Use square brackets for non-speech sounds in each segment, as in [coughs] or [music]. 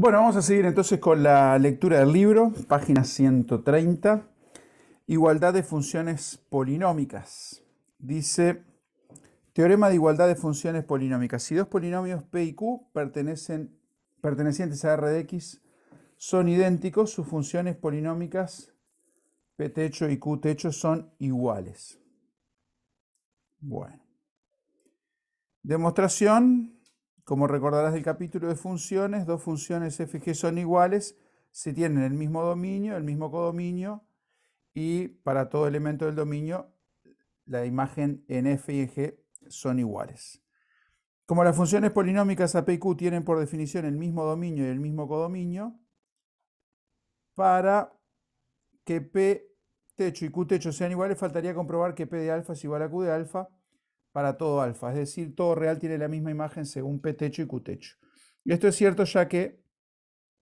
Bueno, vamos a seguir entonces con la lectura del libro, página 130, Igualdad de funciones polinómicas. Dice, teorema de igualdad de funciones polinómicas. Si dos polinomios P y Q pertenecen, pertenecientes a R de X son idénticos, sus funciones polinómicas P techo y Q techo son iguales. Bueno. Demostración como recordarás del capítulo de funciones, dos funciones f y g son iguales si tienen el mismo dominio, el mismo codominio y para todo elemento del dominio la imagen en f y en g son iguales. Como las funciones polinómicas a p y q tienen por definición el mismo dominio y el mismo codominio, para que p techo y q techo sean iguales faltaría comprobar que p de alfa es igual a q de alfa para todo alfa, es decir, todo real tiene la misma imagen según P techo y Q techo. Y esto es cierto ya que,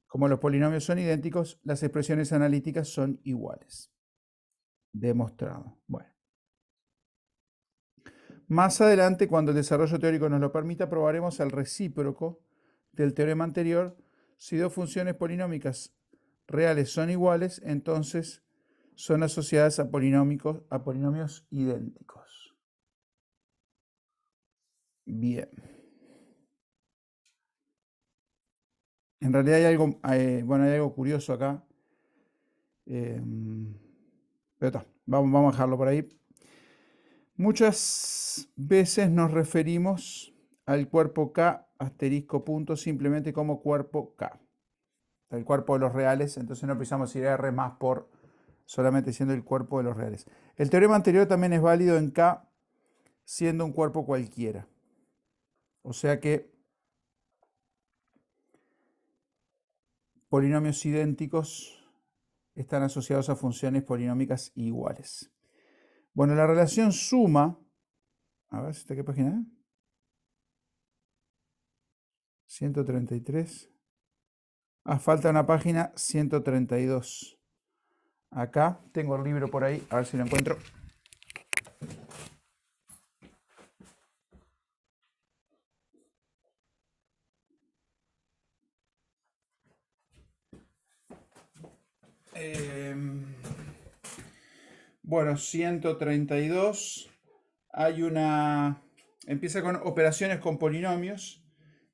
como los polinomios son idénticos, las expresiones analíticas son iguales. Demostrado. Bueno. Más adelante, cuando el desarrollo teórico nos lo permita, probaremos el recíproco del teorema anterior. Si dos funciones polinómicas reales son iguales, entonces son asociadas a, a polinomios idénticos. Bien. En realidad hay algo, eh, bueno, hay algo curioso acá. Em, vamos, vamos a dejarlo por ahí. Muchas veces nos referimos al cuerpo K asterisco punto simplemente como cuerpo K. El cuerpo de los reales, entonces no precisamos ir a R más por solamente siendo el cuerpo de los reales. El teorema anterior también es válido en K siendo un cuerpo cualquiera. O sea que polinomios idénticos están asociados a funciones polinómicas iguales. Bueno, la relación suma, a ver, si ¿está qué página? 133. Ah, falta una página 132. Acá tengo el libro por ahí, a ver si lo encuentro. Em, bueno, 132. Hay una... Empieza con operaciones con polinomios.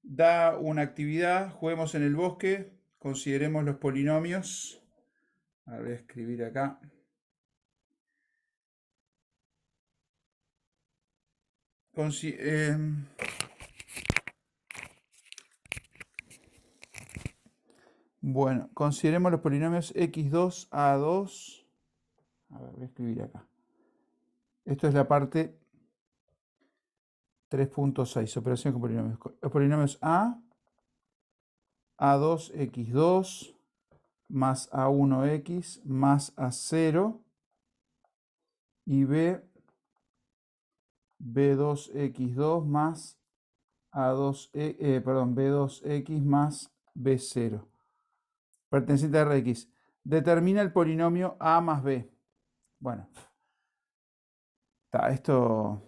Da una actividad. Juguemos en el bosque. Consideremos los polinomios. A ver, escribir acá. Em, Bueno, consideremos los polinomios x2 a 2. A ver, voy a escribir acá. Esto es la parte 3.6, operación con polinomios. Los polinomios a, a2x2 más a1x más a0 y b, b2x2 más a2, e, eh, perdón, b2x más b0 perteneciente a Rx. Determina el polinomio A más B. Bueno, está esto...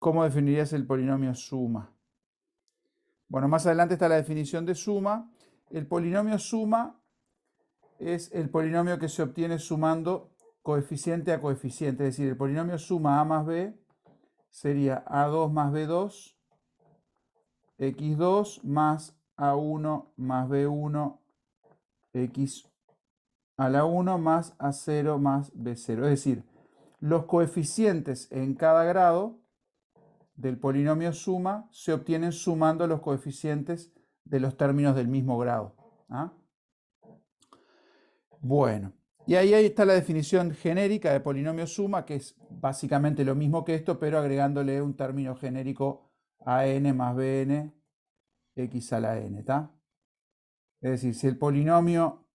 ¿Cómo definirías el polinomio suma? Bueno, más adelante está la definición de suma. El polinomio suma es el polinomio que se obtiene sumando coeficiente a coeficiente. Es decir, el polinomio suma A más B sería A2 más B2, X2 más a1 más B1 X a la 1 más A0 más B0. Es decir, los coeficientes en cada grado del polinomio suma se obtienen sumando los coeficientes de los términos del mismo grado. ¿ah? Bueno, y ahí, ahí está la definición genérica de polinomio suma, que es básicamente lo mismo que esto, pero agregándole un término genérico a n más bn x a la n, ¿está? Es decir, si el polinomio,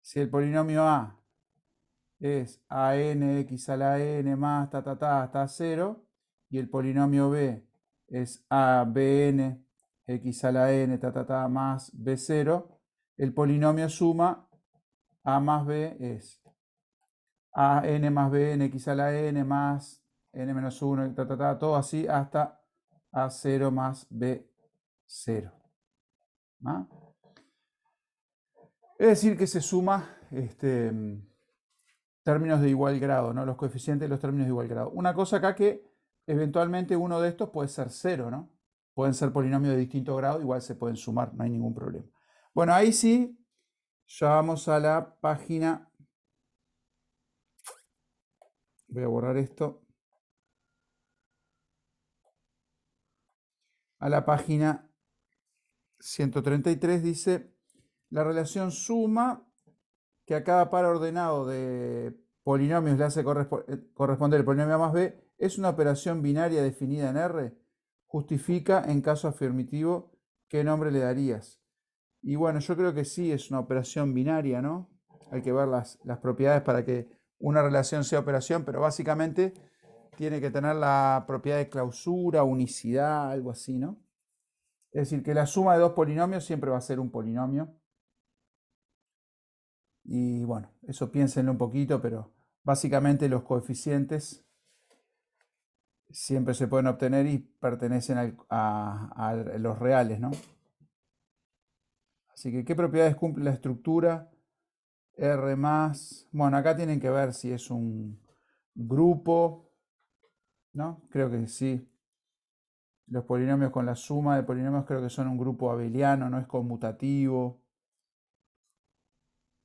si el polinomio a es a n x a la n más ta ta ta hasta 0 y el polinomio b es a n x a la n ta ta ta más b0, el polinomio suma a más b es a n más n x a la n más n menos 1 ta ta ta, todo así hasta a0 más b cero. Es decir, que se suma este, términos de igual grado, ¿no? los coeficientes de los términos de igual grado. Una cosa acá que eventualmente uno de estos puede ser cero, ¿no? Pueden ser polinomios de distinto grado, igual se pueden sumar, no hay ningún problema. Bueno, ahí sí, ya vamos a la página. Voy a borrar esto. A la página 133 dice, la relación suma que a cada par ordenado de polinomios le hace eh, corresponder el polinomio A más B es una operación binaria definida en R. Justifica en caso afirmativo qué nombre le darías. Y bueno, yo creo que sí es una operación binaria, ¿no? Hay que ver las, las propiedades para que una relación sea operación, pero básicamente tiene que tener la propiedad de clausura, unicidad, algo así, ¿no? Es decir, que la suma de dos polinomios siempre va a ser un polinomio. Y bueno, eso piénsenlo un poquito, pero básicamente los coeficientes siempre se pueden obtener y pertenecen a, a, los reales, ¿no? Así que, ¿qué propiedades cumple la estructura? R más. Bueno, acá tienen que ver si es un grupo, ¿no? Creo que sí. Los polinomios con la suma de polinomios creo que son un grupo abeliano, no es conmutativo.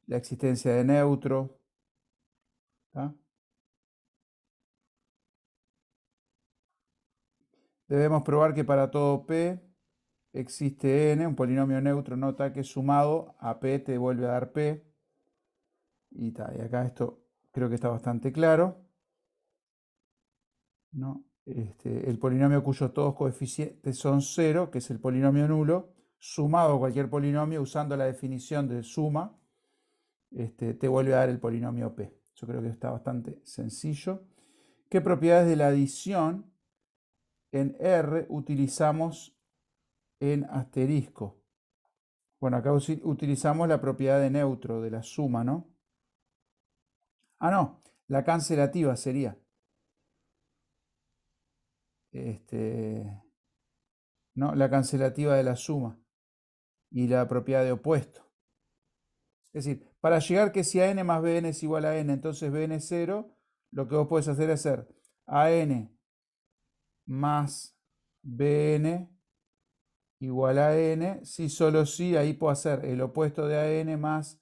La existencia de neutro. Debemos probar que para todo P existe n, un polinomio neutro nota que sumado a p te vuelve a dar p. Y, y acá esto creo que está bastante claro. ¿No? Este, el polinomio cuyos todos coeficientes son cero, que es el polinomio nulo, sumado a cualquier polinomio usando la definición de suma, este, te vuelve a dar el polinomio P. Yo creo que está bastante sencillo. ¿Qué propiedades de la adición en R utilizamos en asterisco? Bueno, acá utilizamos la propiedad de neutro de la suma, ¿no? Ah, no, la cancelativa sería este, ¿no? la cancelativa de la suma y la propiedad de opuesto. Es decir, para llegar que si a n más BN es igual a N, entonces BN es 0, lo que vos podés hacer es hacer n más BN igual a N, si solo si, ahí puedo hacer el opuesto de a n más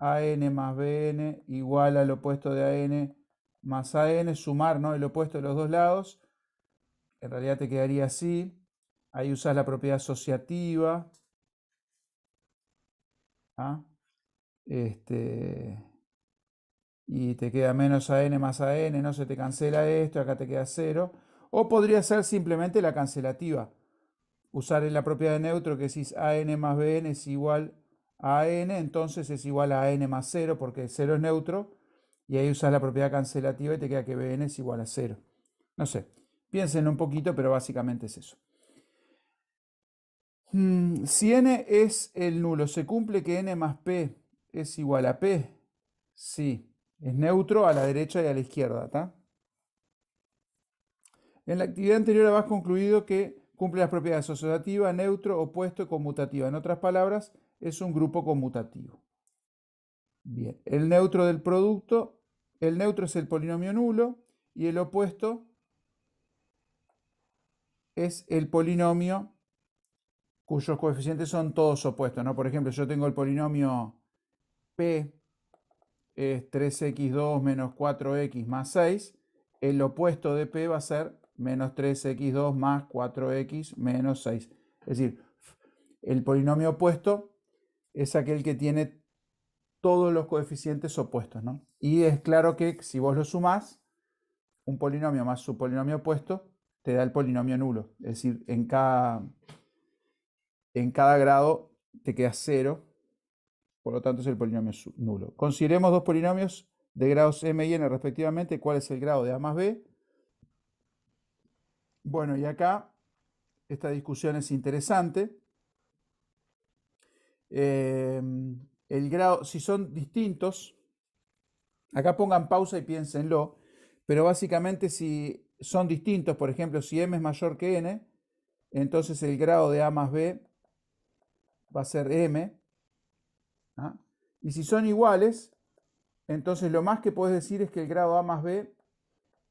AN más BN igual al opuesto de a n más AN, sumar ¿no? el opuesto de los dos lados, en realidad te quedaría así. Ahí usas la propiedad asociativa. ¿Ah? Este, y te queda menos a n más a n, no se te cancela esto, acá te queda cero. O podría ser simplemente la cancelativa. Usar la propiedad de neutro que decís n más bn es igual a n, entonces es igual a n más 0 porque 0 es neutro. Y ahí usas la propiedad cancelativa y te queda que bn es igual a 0. No sé. Piénsenlo un poquito, pero básicamente es eso. Mm, si n es el nulo, ¿se cumple que n más p es igual a p? Sí, es neutro a la derecha y a la izquierda, En la actividad anterior habías concluido que cumple las propiedades asociativa, neutro, opuesto y conmutativa. En otras palabras, es un grupo conmutativo. Bien, el neutro del producto, el neutro es el polinomio nulo y el opuesto es el polinomio cuyos coeficientes son todos opuestos. ¿no? Por ejemplo, yo tengo el polinomio P es 3x2 menos 4x más 6. El opuesto de P va a ser menos 3x2 más 4x menos 6. Es decir, el polinomio opuesto es aquel que tiene todos los coeficientes opuestos. Y es claro que si vos lo sumás, un polinomio más su polinomio opuesto te da el polinomio nulo. Es decir, en cada, en cada grado te queda cero, por lo tanto es el polinomio nulo. Consideremos dos polinomios de grados m y n respectivamente, cuál es el grado de a más b. Bueno, y acá esta discusión es interesante. Em, el grado, si son distintos, acá pongan pausa y piénsenlo, pero básicamente si son distintos. Por ejemplo, si m es mayor que n, entonces el grado de a más b va a ser m. ¿ah? Y si son iguales, entonces lo más que puedes decir es que el grado a más b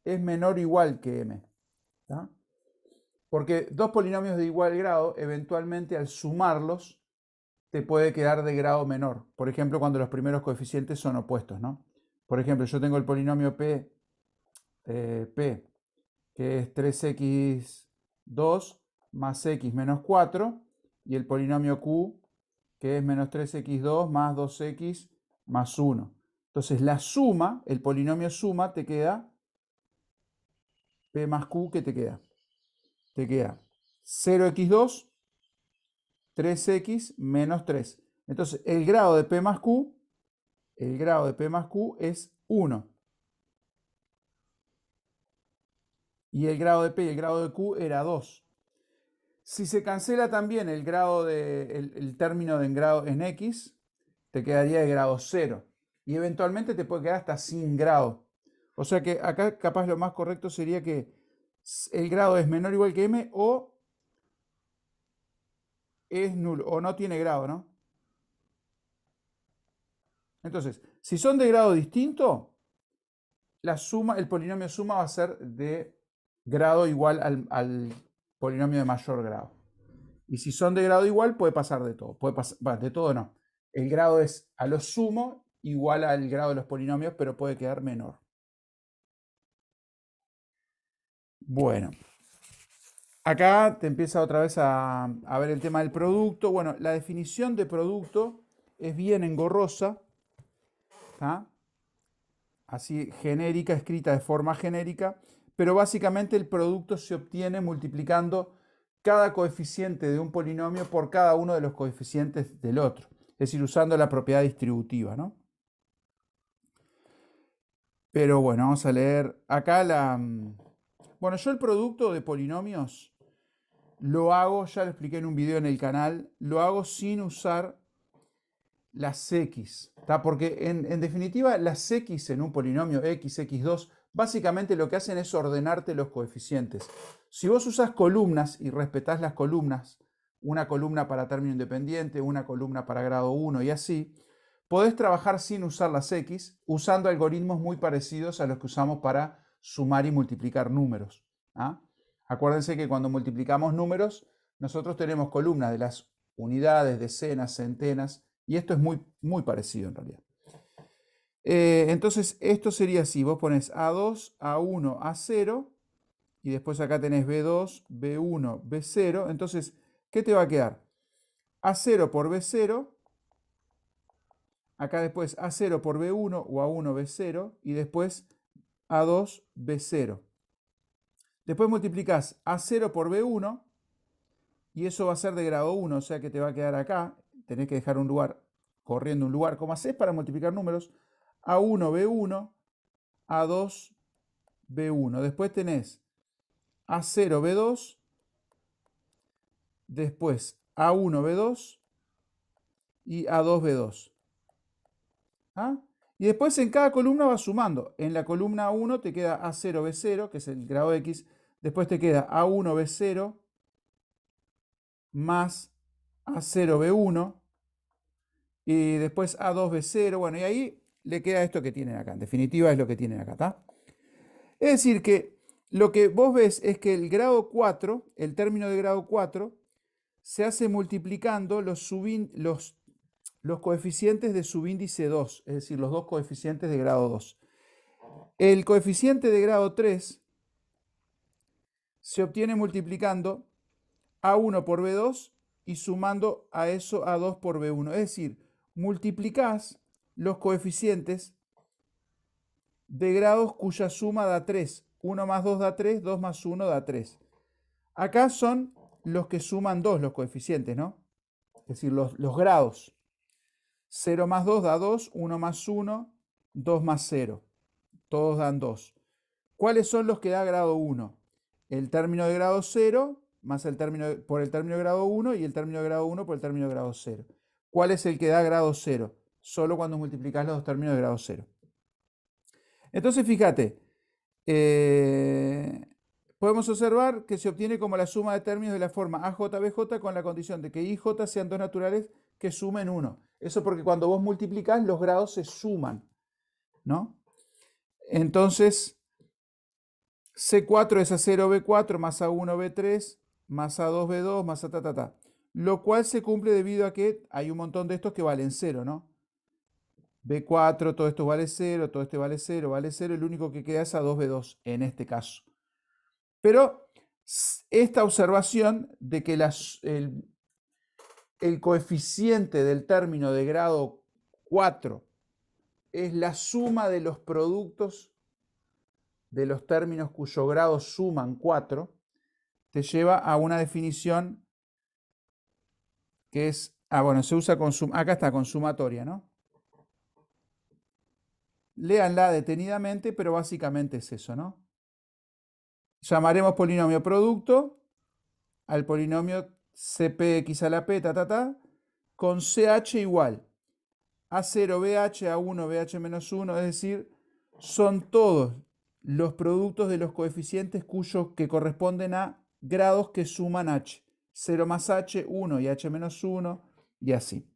es menor o igual que m. Porque dos polinomios de igual grado, eventualmente al sumarlos, te puede quedar de grado menor. Por ejemplo, cuando los primeros coeficientes son opuestos, Por ejemplo, yo tengo el polinomio p, eh, p que es 3x2 más x menos 4, y el polinomio q, que es menos 3x2 más 2x más 1. Entonces la suma, el polinomio suma, te queda p más q, que te queda? Te queda 0x2, 3x menos 3. Entonces el grado de p más q, el grado de p más q es 1. y el grado de P y el grado de Q era 2. Si se cancela también el, grado de, el, término de en, grado, en X, te quedaría de grado 0. Y eventualmente te puede quedar hasta sin grado. O sea que acá capaz lo más correcto sería que el grado es menor o igual que M o es nulo o no tiene grado, ¿no? Entonces, si son de grado distinto, la suma, el polinomio suma va a ser de grado igual al, polinomio de mayor grado. Y si son de grado igual, puede pasar de todo. Puede pasar, de todo no. El grado es a lo sumo igual al grado de los polinomios, pero puede quedar menor. Bueno, acá te empieza otra vez a, ver el tema del producto. Bueno, la definición de producto es bien engorrosa, así genérica, escrita de forma genérica, pero básicamente el producto se obtiene multiplicando cada coeficiente de un polinomio por cada uno de los coeficientes del otro, es decir, usando la propiedad distributiva. ¿no? Pero bueno, vamos a leer acá la... Mm, bueno, yo el producto de polinomios lo hago, ya lo expliqué en un video en el canal, lo hago sin usar las x, porque en, en, definitiva las x en un polinomio x, x2 básicamente lo que hacen es ordenarte los coeficientes. Si vos usas columnas y respetás las columnas, una columna para término independiente, una columna para grado 1 y así, podés trabajar sin usar las X usando algoritmos muy parecidos a los que usamos para sumar y multiplicar números. ¿ah? Acuérdense que cuando multiplicamos números, nosotros tenemos columnas de las unidades, decenas, centenas, y esto es muy, muy parecido en realidad. Eh, entonces, esto sería así. Vos pones A2, A1, A0 y después acá tenés B2, B1, B0. Entonces, ¿qué te va a quedar? A0 por B0. Acá después A0 por B1 o A1, B0. Y después A2, B0. Después multiplicás A0 por B1 y eso va a ser de grado 1, o sea que te va a quedar acá. Tenés que dejar un lugar corriendo un lugar. ¿Cómo haces para multiplicar números? A1, B1, A2, B1. Después tenés A0, B2, después A1, B2 y A2, B2. ¿Ah? Y después en cada columna vas sumando. En la columna 1 te queda A0, B0, que es el grado X. Después te queda A1, B0 más A0, B1. Y después A2, B0. Bueno, y ahí le queda esto que tienen acá. En definitiva es lo que tienen acá. Es decir, que lo que vos ves es que el grado 4, el término de grado 4, se hace multiplicando los, los, los coeficientes de subíndice 2, es decir, los dos coeficientes de grado 2. El coeficiente de grado 3 se obtiene multiplicando A1 por B2 y sumando a eso A2 por B1. Es decir, multiplicás los coeficientes de grados cuya suma da 3. 1 más 2 da 3, 2 más 1 da 3. Acá son los que suman 2 los coeficientes, ¿no? Es decir, los, grados. 0 más 2 da 2, 1 más 1, 2 más 0. Todos dan 2. ¿Cuáles son los que da grado 1? El término de grado 0 más el término por el término de grado 1 y el término de grado 1 por el término de grado 0. ¿Cuál es el que da grado 0? solo cuando multiplicás los dos términos de grado 0. Entonces, fíjate, eh, podemos observar que se obtiene como la suma de términos de la forma AJBJ con la condición de que IJ sean dos naturales que sumen 1. Eso porque cuando vos multiplicas los grados se suman, Entonces, C4 es A0B4 más A1B3 más A2B2 más A ta, ta, ta, lo cual se cumple debido a que hay un montón de estos que valen 0, ¿no? B4, todo esto vale 0, todo este vale 0, vale 0, el único que queda es a 2B2 en este caso. Pero esta observación de que las, el, coeficiente del término de grado 4 es la suma de los productos de los términos cuyo grado suman 4, te lleva a una definición que es, ah bueno, se usa con, acá está, sumatoria, ¿no? Léanla detenidamente, pero básicamente es eso, ¿no? Llamaremos polinomio producto al polinomio cpx a la p, ta, ta, ta, con ch igual a 0 bh, a 1 bh menos 1, es decir, son todos los productos de los coeficientes cuyos que corresponden a grados que suman h. 0 más h, 1 y h menos 1 y así.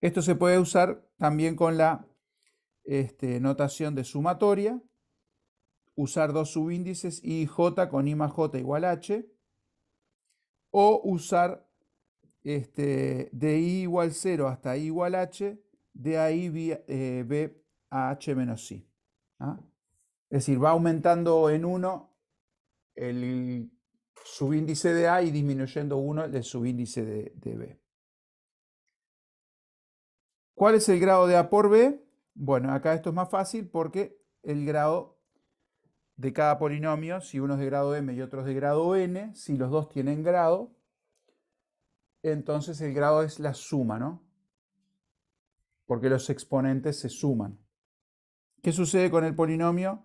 Esto se puede usar también con la este, notación de sumatoria, usar dos subíndices y j con i más j igual h, o usar este, de i igual 0 hasta i igual h, de ahí b, eh, b a h menos i. ¿ah? Es decir, va aumentando en 1 el subíndice de A y disminuyendo 1 el subíndice de, de B. ¿Cuál es el grado de A por B? Bueno, acá esto es más fácil porque el grado de cada polinomio, si uno es de grado m y otro es de grado n, si los dos tienen grado, entonces el grado es la suma, ¿no? Porque los exponentes se suman. ¿Qué sucede con el polinomio?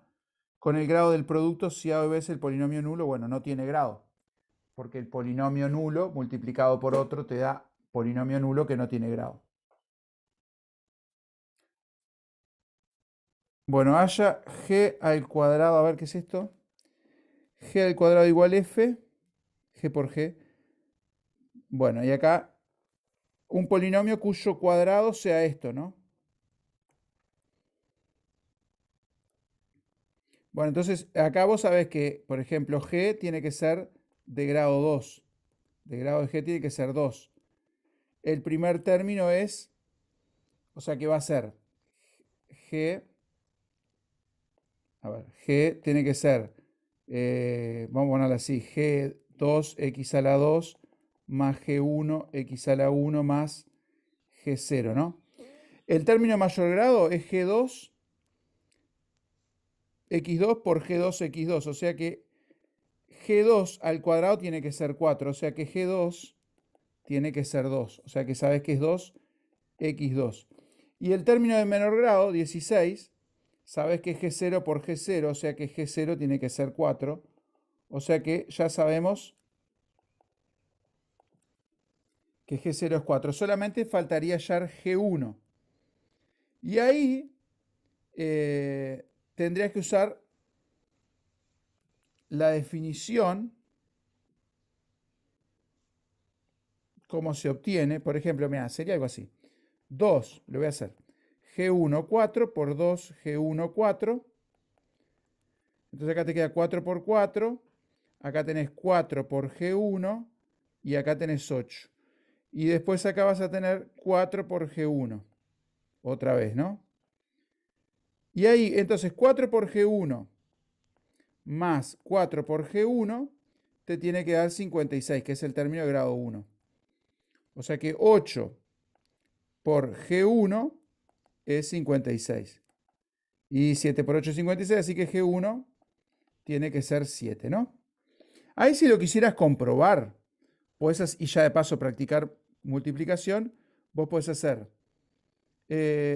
Con el grado del producto, si A es el polinomio nulo, bueno, no tiene grado, porque el polinomio nulo multiplicado por otro te da polinomio nulo que no tiene grado. Bueno, haya g al cuadrado, a ver qué es esto. g al cuadrado igual f, g por g. Bueno, y acá un polinomio cuyo cuadrado sea esto, ¿no? Bueno, entonces acá vos sabés que, por ejemplo, g tiene que ser de grado 2. De grado de g tiene que ser 2. El primer término es, o sea que va a ser g a ver, G tiene que ser, eh, vamos a ponerla así, G2x a la 2 más G1x a la 1 más G0, ¿no? El término mayor grado es G2 x2 por G2 x2, o sea que G2 al cuadrado tiene que ser 4, o sea que G2 tiene que ser 2, o sea que sabes que es 2 x2. Y el término de menor grado, 16, sabes que es G0 por G0, o sea que G0 tiene que ser 4. O sea que ya sabemos que G0 es 4. Solamente faltaría hallar G1. Y ahí eh, tendrías que usar la definición, cómo se obtiene. Por ejemplo, mira, sería algo así. 2, lo voy a hacer g 1 4, por 2, g 1 4. Entonces acá te queda 4 por 4, acá tenés 4 por G1 y acá tenés 8. Y después acá vas a tener 4 por G1. Otra vez, ¿no? Y ahí, entonces 4 por G1 más 4 por G1 te tiene que dar 56, que es el término de grado 1. O sea que 8 por G1 es 56. Y 7 por 8 es 56, así que G1 tiene que ser 7, ¿no? Ahí si lo quisieras comprobar, y ya de paso practicar multiplicación, vos podés hacer...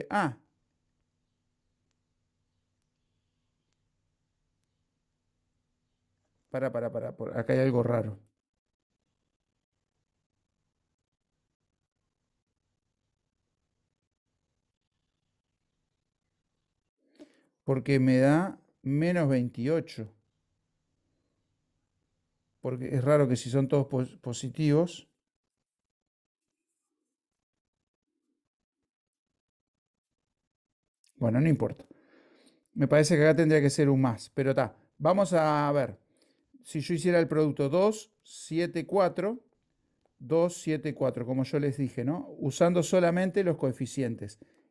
ah, eh, para, para, para, acá hay algo raro. porque me da menos 28. Porque es raro que si son todos positivos, Bueno, no importa. Me parece que acá tendría que ser un más, pero está. Vamos a ver. Si yo hiciera el producto 2, 7, 4, 2, 7, 4, como yo les dije, ¿no? Usando solamente los coeficientes.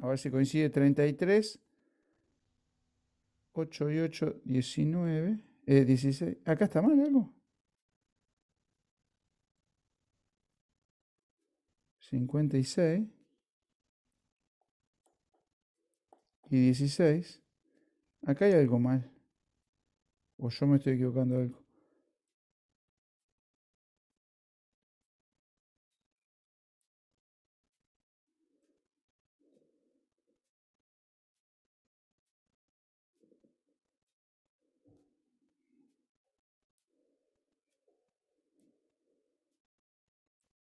a ver si coincide 33, 8 y 8, 19, 16, acá está mal algo. 56 y 16. Acá hay algo mal. O yo me estoy equivocando algo.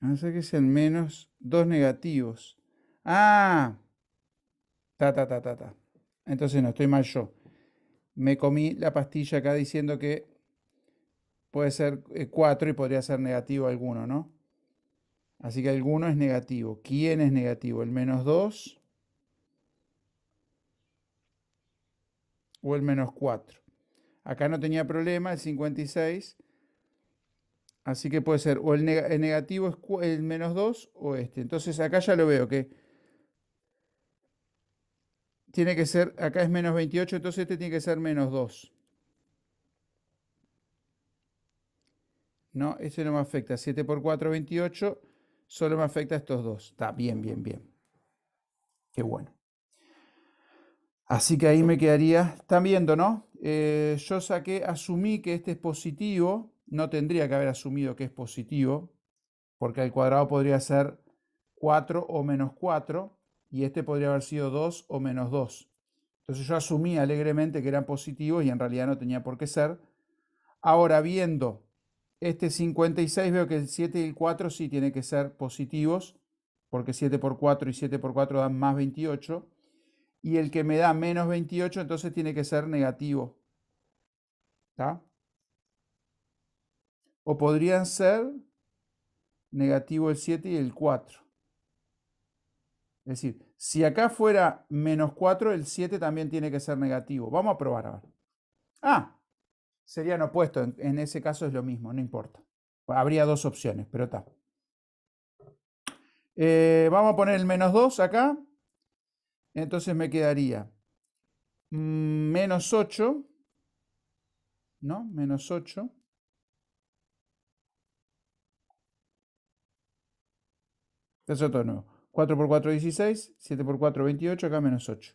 No sé qué es el menos dos negativos. Ah, ta, ta, ta, ta, ta. Entonces no, estoy mal yo. Me comí la pastilla acá diciendo que puede ser 4 eh, y podría ser negativo alguno, ¿no? Así que alguno es negativo. ¿Quién es negativo? ¿El menos 2 o el menos 4? Acá no tenía problema el 56 Así que puede ser o el, negativo es el menos 2 o este. Entonces acá ya lo veo que tiene que ser, acá es menos 28, entonces este tiene que ser menos 2. No, ese no me afecta. 7 por 4, 28. Solo me afecta estos dos. Está bien, bien, bien. Qué bueno. Así que ahí me quedaría. Están viendo, ¿no? Eh, yo saqué, asumí que este es positivo no tendría que haber asumido que es positivo, porque el cuadrado podría ser 4 o menos 4, y este podría haber sido 2 o menos 2. Entonces yo asumí alegremente que eran positivos y en realidad no tenía por qué ser. Ahora viendo este 56 veo que el 7 y el 4 sí tienen que ser positivos, porque 7 por 4 y 7 por 4 dan más 28, y el que me da menos 28 entonces tiene que ser negativo. ¿Está? O podrían ser negativo el 7 y el 4. Es decir, si acá fuera menos 4, el 7 también tiene que ser negativo. Vamos a probar ahora. Ah, serían opuestos. En, ese caso es lo mismo, no importa. Habría dos opciones, pero está. Eh, vamos a poner el menos 2 acá. Entonces me quedaría mm, menos 8, ¿no? Menos 8 todo 4 por 4, 16. 7 por 4, 28. Acá menos 8.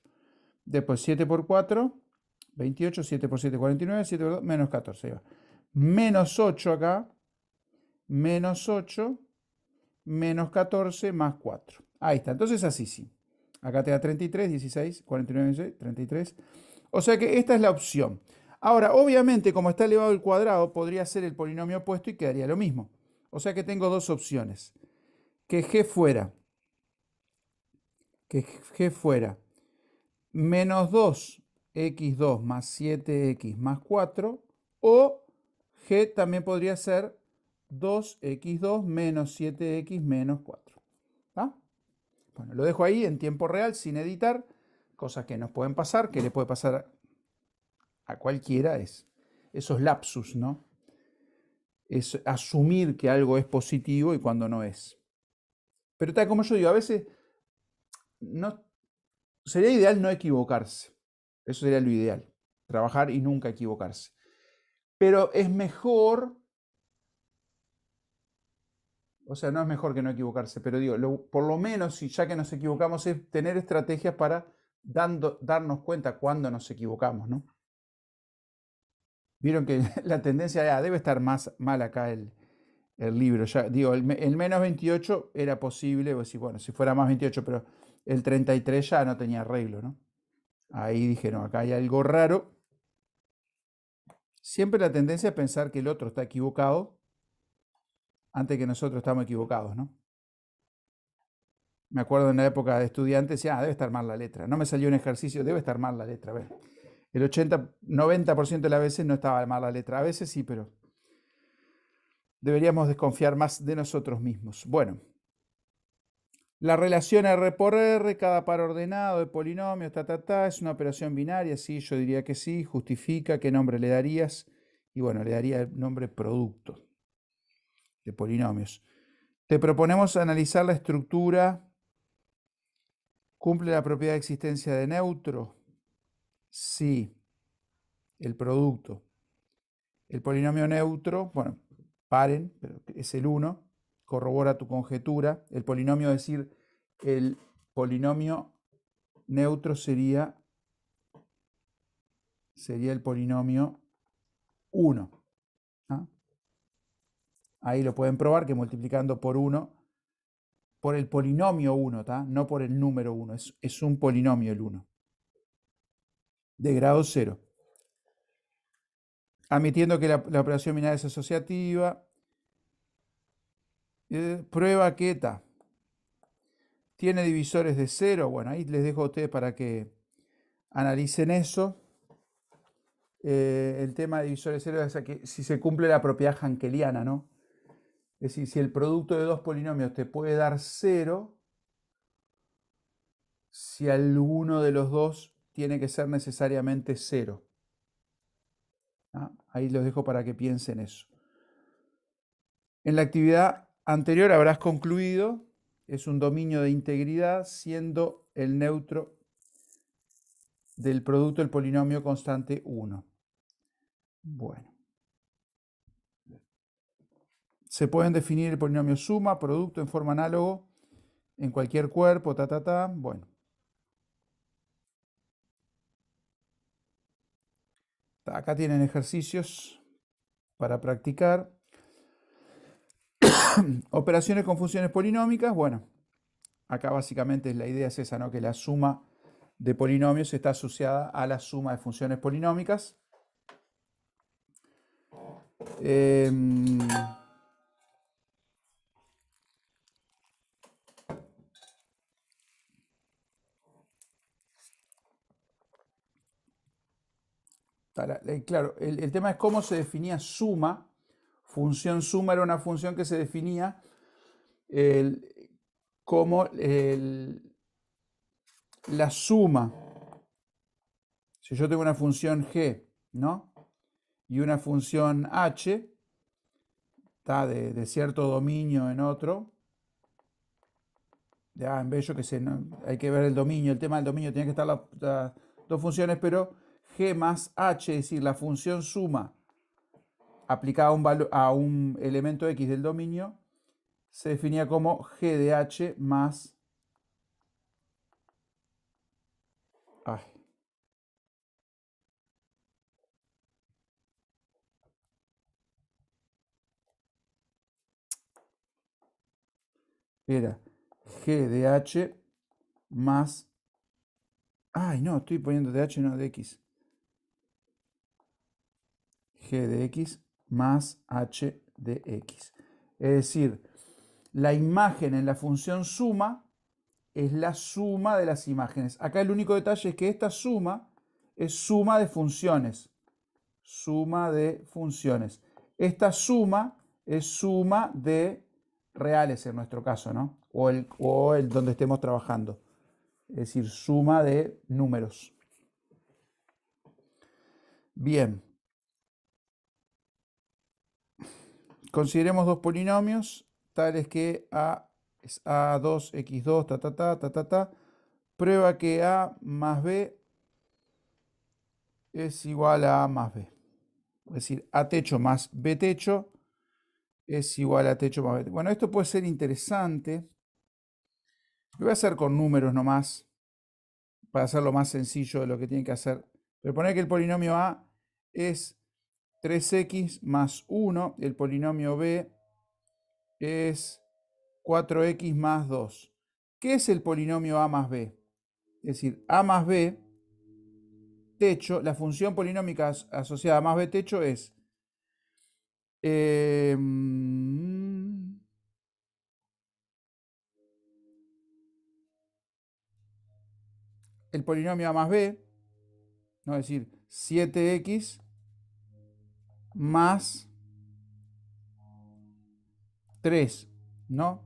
Después 7 por 4, 28. 7 por 7, 49. 7 por 2, menos 14. Menos 8 acá. Menos 8. Menos 14 más 4. Ahí está. Entonces así sí. Acá te da 33, 16, 49, 16, 33. O sea que esta es la opción. Ahora, obviamente, como está elevado al cuadrado, podría ser el polinomio opuesto y quedaría lo mismo. O sea que tengo dos opciones que g fuera, que g fuera menos 2x2 más 7x más 4 o g también podría ser 2x2 menos 7x menos 4. Bueno, lo dejo ahí en tiempo real sin editar, cosas que nos pueden pasar, que le puede pasar a cualquiera es esos lapsus, ¿no? Es asumir que algo es positivo y cuando no es. Pero tal como yo digo, a veces no, sería ideal no equivocarse. Eso sería lo ideal. Trabajar y nunca equivocarse. Pero es mejor o sea, no es mejor que no equivocarse, pero digo, por lo menos, si ya que nos equivocamos, es tener estrategias para dando, darnos cuenta cuando nos equivocamos, ¿no? Vieron que [laughs] la tendencia ah, debe estar más mal acá el, el libro. Ya digo, el, menos 28 era posible, o si bueno, si fuera más 28, pero el 33 ya no tenía arreglo, ¿no? Ahí dije, no, acá hay algo raro. Siempre la tendencia es pensar que el otro está equivocado antes que nosotros estamos equivocados, ¿no? Me acuerdo en la época de estudiante, decía, ah, debe estar mal la letra. No me salió un ejercicio, debe estar mal la letra. A ver, el 80, 90% de las veces no estaba mal la letra. A veces sí, pero deberíamos desconfiar más de nosotros mismos. Bueno, la relación R por R, cada par ordenado de polinomios, ta, ta, es una operación binaria, sí, yo diría que sí, justifica qué nombre le darías, y bueno, le daría el nombre producto de polinomios. Te proponemos analizar la estructura, cumple la propiedad de existencia de neutro, sí, el producto. El polinomio neutro, bueno, paren, pero es el 1, corrobora tu conjetura. El polinomio, es decir, el polinomio neutro sería, sería el polinomio 1. ¿ah? Ahí lo pueden probar que multiplicando por 1, por el polinomio 1, no por el número 1, es, es un polinomio el 1, de grado 0 admitiendo que la, operación binaria es asociativa. Eh, prueba que está. tiene divisores de cero. Bueno, ahí les dejo a ustedes para que analicen eso. Eh, el tema de divisores de cero es que si se cumple la propiedad hankeliana, ¿no? Es decir, si el producto de dos polinomios te puede dar cero, si alguno de los dos tiene que ser necesariamente cero. Ahí los dejo para que piensen eso. En la actividad anterior habrás concluido, es un dominio de integridad siendo el neutro del producto del polinomio constante 1. Bueno. Se pueden definir el polinomio suma, producto en forma análogo en cualquier cuerpo, ta, ta, ta. Bueno. Acá tienen ejercicios para practicar. [coughs] Operaciones con funciones polinómicas. Bueno, acá básicamente la idea es esa, ¿no? Que la suma de polinomios está asociada a la suma de funciones polinómicas. Eh, Eh, claro, el, tema es cómo se definía suma. Función suma era una función que se definía como la suma. Si yo tengo una función g, ¿no? Y una función h, de, cierto dominio en otro. Ya, ah, en bello que se, hay que ver el dominio, el tema del dominio, tiene que estar las dos funciones, pero g más h, es decir, la función suma aplicada a un, a un elemento x del dominio, se definía como g de h más... Ay. Era g de h más... Ay, no, estoy poniendo de h, no de x g de x más h de x. Es decir, la imagen en la función suma es la suma de las imágenes. Acá el único detalle es que esta suma es suma de funciones. Suma de funciones. Esta suma es suma de reales en nuestro caso, ¿no? O el, o el donde estemos trabajando. Es decir, suma de números. Bien. Consideremos dos polinomios tales que A es A2X2, ta, ta, ta, ta, ta, Prueba que A más B es igual a A más B. Es decir, A techo más B techo es igual a techo más B. Bueno, esto puede ser interesante. Lo voy a hacer con números nomás, para hacerlo más sencillo de lo que tiene que hacer. Pero poner que el polinomio A es 3x más 1, el polinomio b es 4x más 2. ¿Qué es el polinomio a más b? Es decir, a más b, techo, la función polinómica asociada a más b techo es em, el polinomio a más b, ¿no? es decir, 7x más 3, ¿no?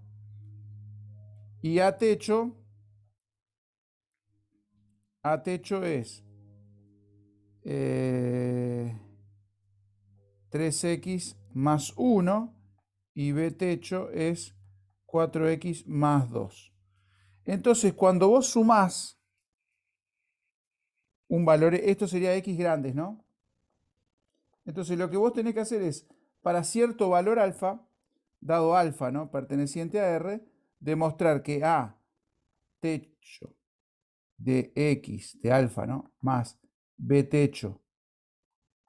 Y a techo, a techo es 3x eh, más 1 y b techo es 4x más 2. Entonces, cuando vos sumás un valor, esto sería x grandes, ¿no? Entonces lo que vos tenés que hacer es, para cierto valor alfa, dado alfa, ¿no? Perteneciente a R, demostrar que A techo de X de alfa, ¿no? Más B techo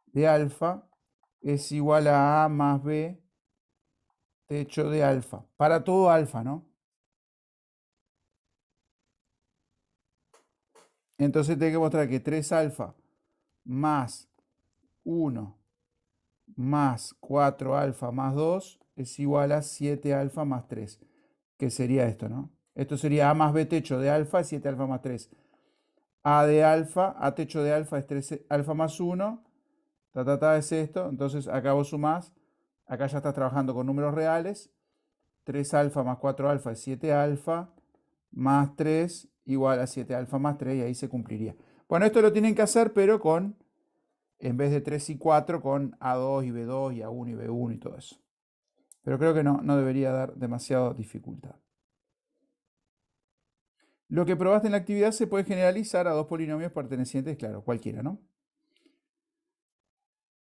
de alfa es igual a A más B techo de alfa. Para todo alfa, ¿no? Entonces tengo que mostrar que 3 alfa más 1 más 4 alfa más 2 es igual a 7 alfa más 3, que sería esto, ¿no? Esto sería A más B techo de alfa, 7 alfa más 3. A de alfa, A techo de alfa es 3 alfa más 1, ta, ta, ta es esto, entonces acá vos sumás, acá ya estás trabajando con números reales, 3 alfa más 4 alfa es 7 alfa, más 3 igual a 7 alfa más 3 y ahí se cumpliría. Bueno, esto lo tienen que hacer pero con en vez de 3 y 4 con A2 y B2 y A1 y B1 y todo eso. Pero creo que no, no debería dar demasiada dificultad. Lo que probaste en la actividad se puede generalizar a dos polinomios pertenecientes, claro, cualquiera, ¿no?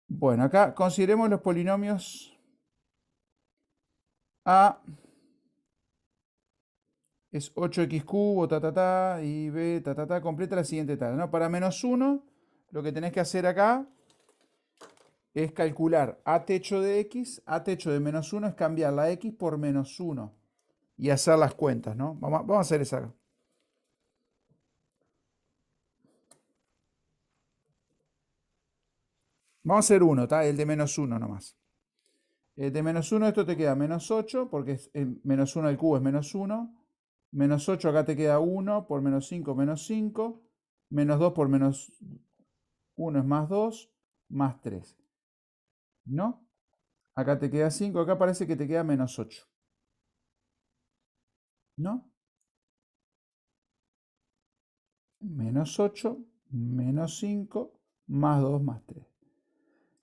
Bueno, acá consideremos los polinomios A es 8x cubo, ta, ta, ta, y B, ta, ta, ta, completa la siguiente tabla, ¿no? Para menos 1 lo que tenés que hacer acá es calcular a techo de x, a techo de menos 1 es cambiar la x por menos 1 y hacer las cuentas, ¿no? Vamos a, hacer esa acá. Vamos a hacer 1, ¿está? El de menos 1 nomás. El de menos 1, esto te queda menos 8, porque eh, menos 1 al cubo es menos 1. Menos 8 acá te queda 1 por menos 5, menos 5. Menos 2 por menos 1 es más 2, más 3. ¿No? Acá te queda 5, acá parece que te queda menos 8. ¿No? Menos 8, menos 5, más 2, más 3.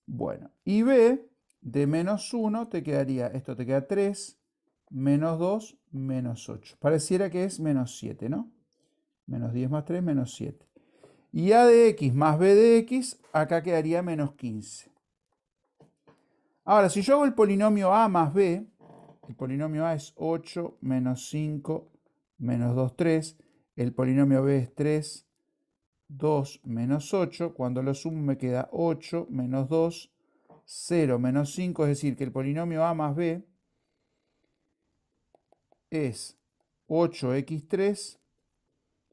Bueno, y B de menos 1 te quedaría, esto te queda 3, menos 2, menos 8. Pareciera que es menos 7, ¿no? Menos 10 más 3, menos 7. Y A de x más B de x, acá quedaría menos 15. Ahora, si yo hago el polinomio A más B, el polinomio A es 8 menos 5 menos 2, 3. El polinomio B es 3, 2 menos 8. Cuando lo sumo me queda 8 menos 2, 0 menos 5. Es decir, que el polinomio A más B es 8x3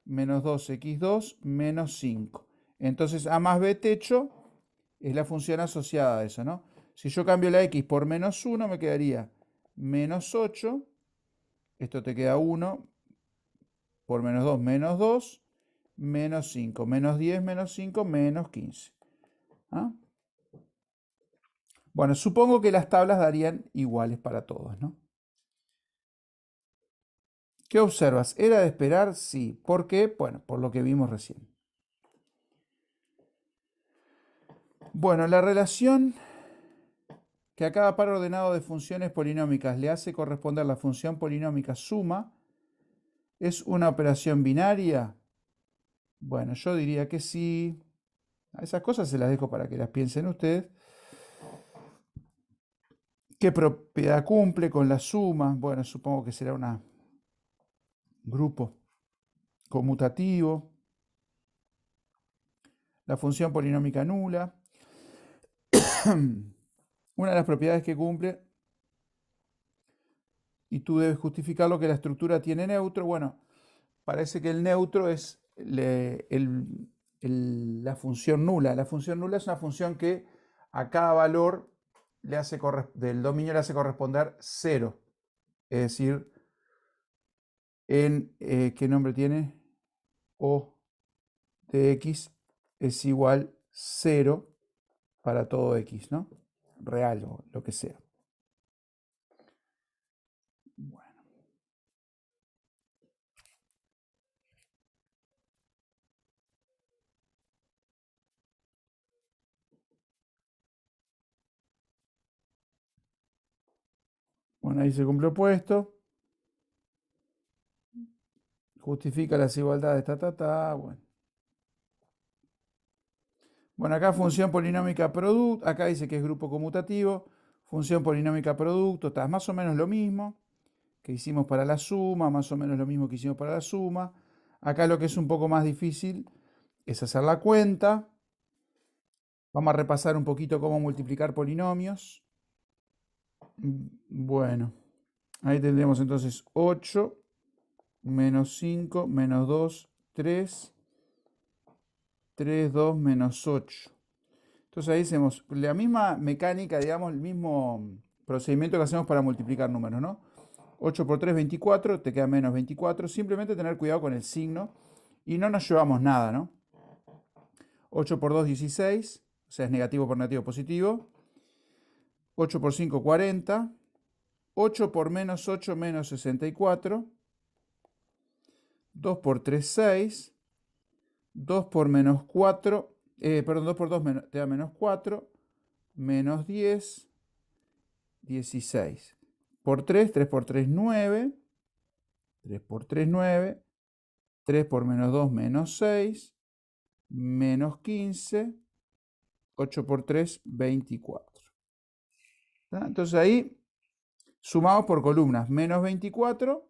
menos 2x2 menos 5. Entonces a más b techo es la función asociada a eso, ¿no? Si yo cambio la x por menos 1 me quedaría menos 8, esto te queda 1, por menos 2 menos 2, menos 5, menos 10 menos 5 menos 15. ¿Ah? Bueno, supongo que las tablas darían iguales para todos, ¿no? ¿Qué observas? ¿Era de esperar? Sí. ¿Por qué? Bueno, por lo que vimos recién. Bueno, la relación que a cada par ordenado de funciones polinómicas le hace corresponder la función polinómica suma es una operación binaria. Bueno, yo diría que sí. esas cosas se las dejo para que las piensen ustedes. ¿Qué propiedad cumple con la suma? Bueno, supongo que será una grupo conmutativo, la función polinómica nula. [coughs] Una de las propiedades que cumple, y tú debes justificar lo que la estructura tiene neutro, bueno, parece que el neutro es la función nula. La función nula es una función que a cada valor le hace del dominio le hace corresponder cero, es decir, en eh, qué nombre tiene o de x es igual cero para todo x, ¿no? Real o lo que sea. Bueno. Bueno, ahí se cumplió puesto justifica las igualdades, ta, ta, ta, bueno. Bueno, acá función polinómica producto, acá dice que es grupo conmutativo, función polinómica producto, está más o menos lo mismo que hicimos para la suma, más o menos lo mismo que hicimos para la suma. Acá lo que es un poco más difícil es hacer la cuenta. Vamos a repasar un poquito cómo multiplicar polinomios. Bueno, ahí tendremos entonces 8 menos 5, menos 2, 3, 3, 2, menos 8. Entonces ahí hacemos la misma mecánica, digamos, el mismo procedimiento que hacemos para multiplicar números, ¿no? 8 por 3, 24, te queda menos 24. Simplemente tener cuidado con el signo y no nos llevamos nada, ¿no? 8 por 2, 16, o sea, es negativo por negativo positivo. 8 por 5, 40. 8 por menos 8, menos 64. 2 por 3, 6. 2 por menos 4, eh, perdón, 2 por 2 te da menos 4, menos 10, 16. Por 3, 3 por 3, 9. 3 por 3, 9. 3 por menos 2, menos 6. Menos 15. 8 por 3, 24. Entonces ahí sumamos por columnas. Menos 24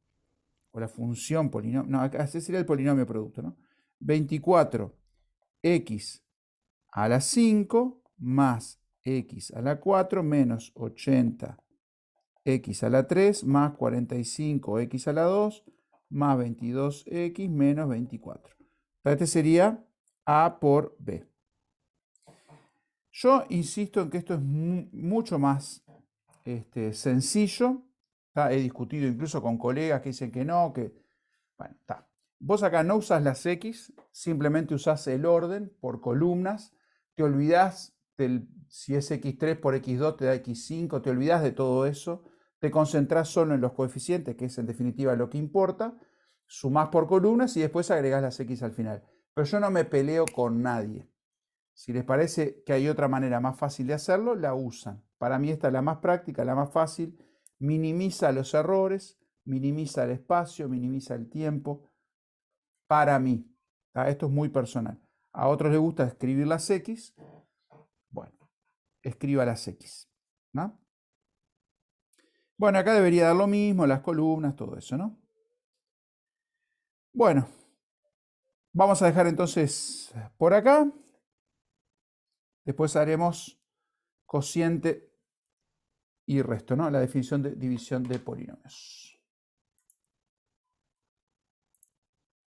o la función polinomio, no, acá sería el polinomio producto, ¿no? 24x a la 5 más x a la 4 menos 80x a la 3 más 45x a la 2 más 22x menos 24. Este sería A por B. Yo insisto en que esto es mucho más este, sencillo He discutido incluso con colegas que dicen que no, que... Bueno, está. Vos acá no usas las X, simplemente usás el orden por columnas, te olvidás del, si es X3 por X2 te da X5, te olvidás de todo eso, te concentrás solo en los coeficientes, que es en definitiva lo que importa, sumás por columnas y después agregás las X al final. Pero yo no me peleo con nadie. Si les parece que hay otra manera más fácil de hacerlo, la usan. Para mí esta es la más práctica, la más fácil minimiza los errores, minimiza el espacio, minimiza el tiempo. Para mí, esto es muy personal. A otros les gusta escribir las X. Bueno, escriba las X. ¿no? Bueno, acá debería dar lo mismo, las columnas, todo eso, ¿no? Bueno, vamos a dejar entonces por acá. Después haremos cociente y resto, ¿no? La definición de división de polinomios.